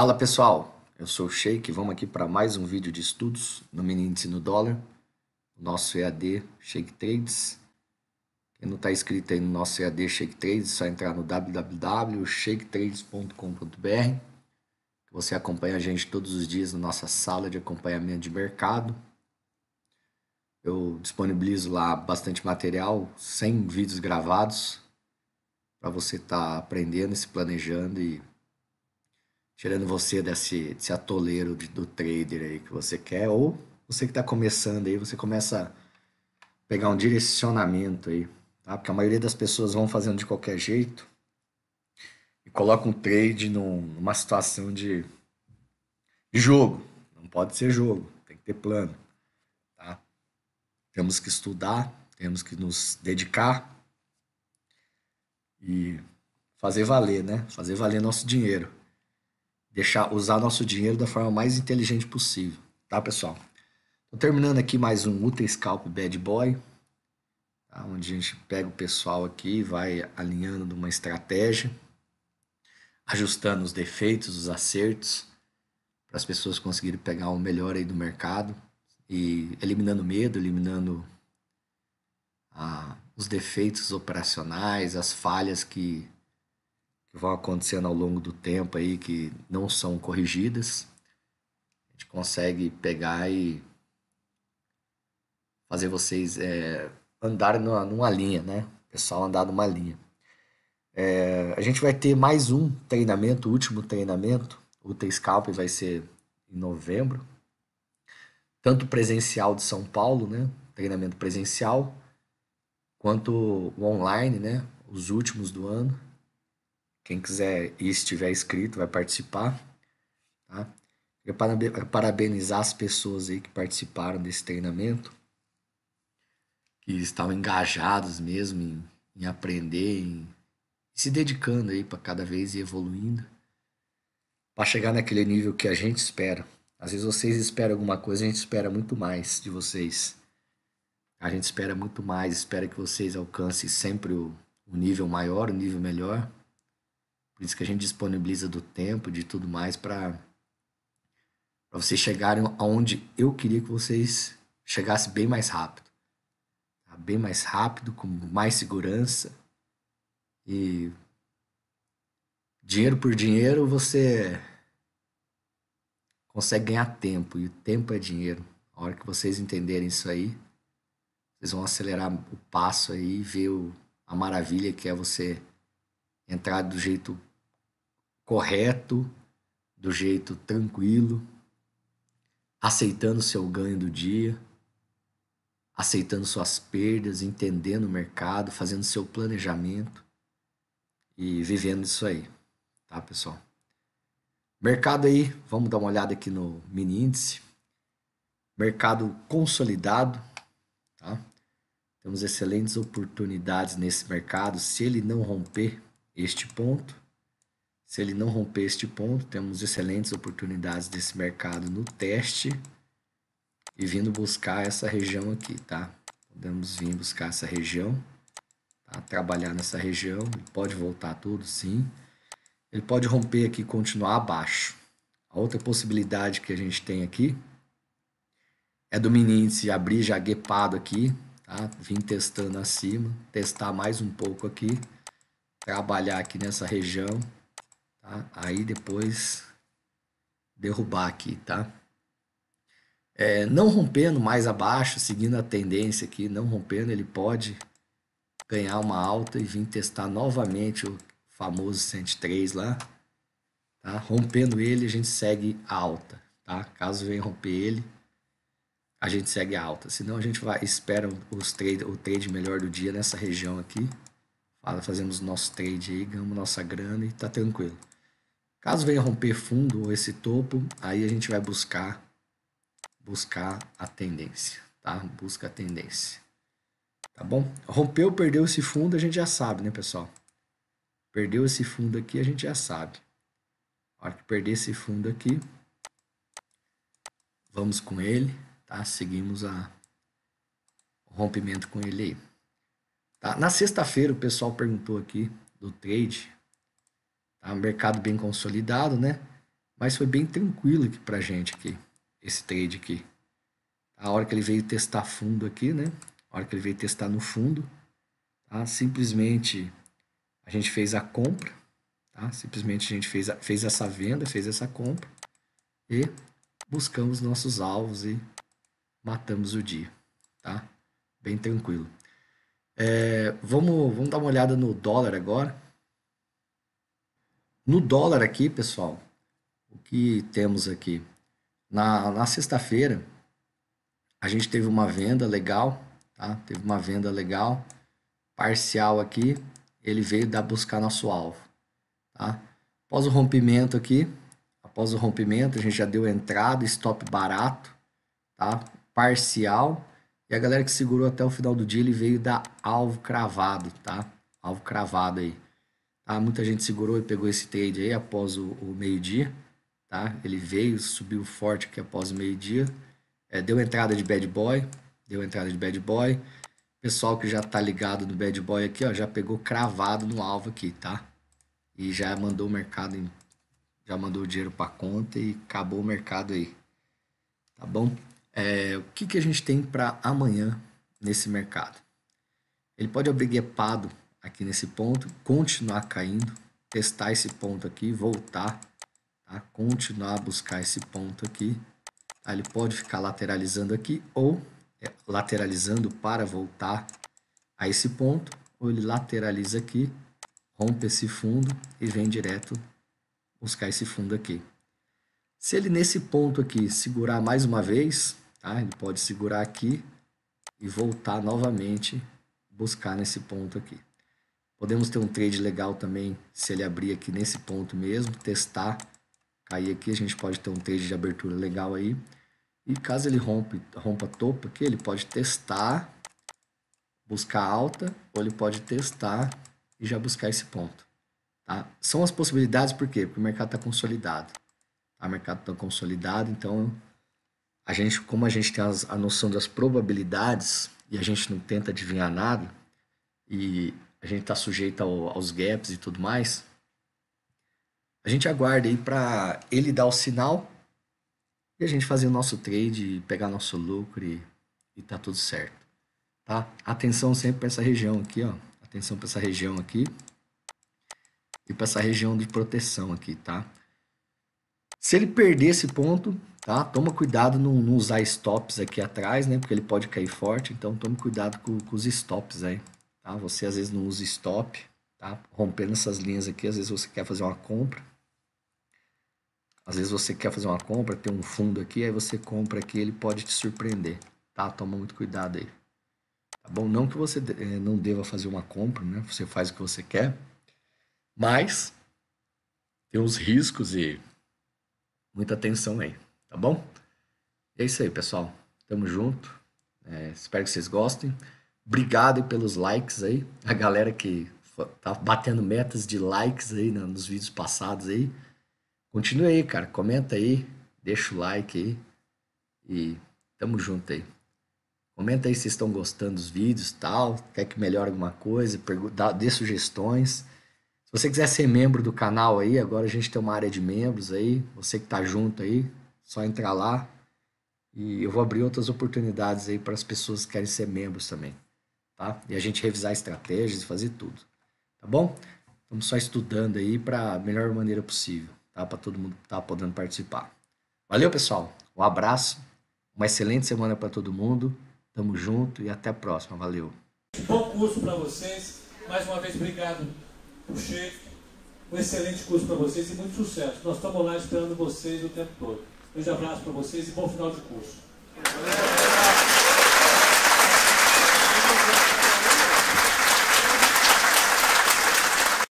Fala pessoal, eu sou o Sheik, vamos aqui para mais um vídeo de estudos no mini índice no dólar, nosso EAD Shake Trades. Quem não está inscrito aí no nosso EAD Shake Trades, é só entrar no www.shaketrades.com.br. Você acompanha a gente todos os dias na nossa sala de acompanhamento de mercado. Eu disponibilizo lá bastante material, 100 vídeos gravados, para você estar tá aprendendo e se planejando e tirando você desse, desse atoleiro de, do trader aí que você quer, ou você que está começando aí, você começa a pegar um direcionamento aí, tá? Porque a maioria das pessoas vão fazendo de qualquer jeito e coloca um trade num, numa situação de, de jogo. Não pode ser jogo, tem que ter plano, tá? Temos que estudar, temos que nos dedicar e fazer valer, né? Fazer valer nosso dinheiro deixar usar nosso dinheiro da forma mais inteligente possível, tá, pessoal? Tô então, terminando aqui mais um Ultra Scalp Bad Boy, tá? onde a gente pega o pessoal aqui, vai alinhando uma estratégia, ajustando os defeitos, os acertos, para as pessoas conseguirem pegar o melhor aí do mercado e eliminando medo, eliminando ah, os defeitos operacionais, as falhas que que vão acontecendo ao longo do tempo aí que não são corrigidas. A gente consegue pegar e fazer vocês é, andarem numa, numa, linha, né? O pessoal andar numa linha. É, a gente vai ter mais um treinamento, o último treinamento. O T-Scalp vai ser em novembro. Tanto presencial de São Paulo, né? Treinamento presencial, quanto o online, né? Os últimos do ano. Quem quiser e estiver inscrito vai participar. Tá? Eu parabenizar as pessoas aí que participaram desse treinamento, que estavam engajados mesmo em, em aprender, em, se dedicando aí para cada vez ir evoluindo, para chegar naquele nível que a gente espera. Às vezes vocês esperam alguma coisa, a gente espera muito mais de vocês. A gente espera muito mais, espera que vocês alcancem sempre o, o nível maior, o nível melhor. Por isso que a gente disponibiliza do tempo, de tudo mais, para vocês chegarem aonde eu queria que vocês chegassem bem mais rápido. Tá? Bem mais rápido, com mais segurança. E dinheiro por dinheiro você consegue ganhar tempo. E o tempo é dinheiro. A hora que vocês entenderem isso aí, vocês vão acelerar o passo aí e ver o, a maravilha que é você entrar do jeito correto, do jeito tranquilo, aceitando seu ganho do dia, aceitando suas perdas, entendendo o mercado, fazendo seu planejamento e vivendo isso aí, tá, pessoal? Mercado aí, vamos dar uma olhada aqui no mini índice. Mercado consolidado, tá? Temos excelentes oportunidades nesse mercado se ele não romper este ponto se ele não romper este ponto, temos excelentes oportunidades desse mercado no teste e vindo buscar essa região aqui, tá? Podemos vir buscar essa região, tá? trabalhar nessa região, ele pode voltar tudo, sim. Ele pode romper aqui e continuar abaixo. A outra possibilidade que a gente tem aqui é do mini índice abrir já guepado aqui, tá? Vim testando acima, testar mais um pouco aqui, trabalhar aqui nessa região, Tá? Aí depois derrubar aqui, tá? É, não rompendo mais abaixo, seguindo a tendência aqui, não rompendo, ele pode ganhar uma alta e vir testar novamente o famoso 103 lá. Tá? Rompendo ele, a gente segue a alta. Tá? Caso venha romper ele, a gente segue a alta. Senão a gente vai, espera os trade, o trade melhor do dia nessa região aqui. Fazemos nosso trade aí, ganhamos nossa grana e tá tranquilo. Caso venha romper fundo esse topo, aí a gente vai buscar buscar a tendência, tá? Busca a tendência. Tá bom? Rompeu, perdeu esse fundo, a gente já sabe, né, pessoal? Perdeu esse fundo aqui, a gente já sabe. A hora que perder esse fundo aqui, vamos com ele, tá? Seguimos a o rompimento com ele aí. Tá? Na sexta-feira o pessoal perguntou aqui do trade, Tá um mercado bem consolidado, né? Mas foi bem tranquilo aqui pra gente aqui, esse trade aqui. A hora que ele veio testar fundo aqui, né? A hora que ele veio testar no fundo, tá? Simplesmente a gente fez a compra, tá? Simplesmente a gente fez, a, fez essa venda, fez essa compra e buscamos nossos alvos e matamos o dia, tá? Bem tranquilo. É, vamos, vamos dar uma olhada no dólar agora. No dólar aqui, pessoal, o que temos aqui? Na, na sexta-feira, a gente teve uma venda legal, tá? Teve uma venda legal, parcial aqui, ele veio dar buscar nosso alvo, tá? Após o rompimento aqui, após o rompimento, a gente já deu entrada, stop barato, tá? Parcial, e a galera que segurou até o final do dia, ele veio dar alvo cravado, tá? Alvo cravado aí. Ah, muita gente segurou e pegou esse trade aí após o, o meio-dia. Tá? Ele veio, subiu forte aqui após o meio-dia. É, deu entrada de bad boy. Deu entrada de bad boy. Pessoal que já tá ligado no bad boy aqui, ó, já pegou cravado no alvo aqui, tá? E já mandou o mercado, em, já mandou o dinheiro para conta e acabou o mercado aí. Tá bom? É, o que, que a gente tem para amanhã nesse mercado? Ele pode abrir pado aqui nesse ponto, continuar caindo, testar esse ponto aqui, voltar, tá? continuar a buscar esse ponto aqui. Tá? Ele pode ficar lateralizando aqui ou é, lateralizando para voltar a esse ponto, ou ele lateraliza aqui, rompe esse fundo e vem direto buscar esse fundo aqui. Se ele nesse ponto aqui segurar mais uma vez, tá? ele pode segurar aqui e voltar novamente buscar nesse ponto aqui. Podemos ter um trade legal também, se ele abrir aqui nesse ponto mesmo, testar, cair aqui, a gente pode ter um trade de abertura legal aí. E caso ele rompe, rompa topo aqui, ele pode testar, buscar alta, ou ele pode testar e já buscar esse ponto. Tá? São as possibilidades, por quê? Porque o mercado está consolidado. Tá? O mercado está consolidado, então a gente, como a gente tem as, a noção das probabilidades e a gente não tenta adivinhar nada, e a gente está sujeito ao, aos gaps e tudo mais. A gente aguarda aí para ele dar o sinal e a gente fazer o nosso trade, pegar nosso lucro e, e tá tudo certo, tá? Atenção sempre para essa região aqui, ó. Atenção para essa região aqui e para essa região de proteção aqui, tá? Se ele perder esse ponto, tá? Toma cuidado não, não usar stops aqui atrás, né? Porque ele pode cair forte, então tome cuidado com, com os stops aí. Tá? Você às vezes não usa stop, tá? rompendo essas linhas aqui, às vezes você quer fazer uma compra. Às vezes você quer fazer uma compra, tem um fundo aqui, aí você compra aqui, ele pode te surpreender. Tá? Toma muito cuidado aí. Tá bom? Não que você eh, não deva fazer uma compra, né? Você faz o que você quer, mas tem uns riscos e muita atenção aí, tá bom? É isso aí, pessoal. Tamo junto. É, espero que vocês gostem. Obrigado pelos likes aí, a galera que tá batendo metas de likes aí né, nos vídeos passados aí. Continue aí, cara, comenta aí, deixa o like aí e tamo junto aí. Comenta aí se estão gostando dos vídeos tal, quer que melhore alguma coisa, dá, dê sugestões. Se você quiser ser membro do canal aí, agora a gente tem uma área de membros aí, você que tá junto aí, só entrar lá e eu vou abrir outras oportunidades aí para as pessoas que querem ser membros também tá? E a gente revisar estratégias e fazer tudo, tá bom? Estamos só estudando aí para a melhor maneira possível, tá? Para todo mundo estar tá podendo participar. Valeu, pessoal. Um abraço, uma excelente semana para todo mundo. Tamo junto e até a próxima. Valeu. Bom curso para vocês. Mais uma vez, obrigado, Puxê. Um excelente curso para vocês e muito sucesso. Nós estamos lá esperando vocês o tempo todo. Um grande abraço para vocês e bom final de curso.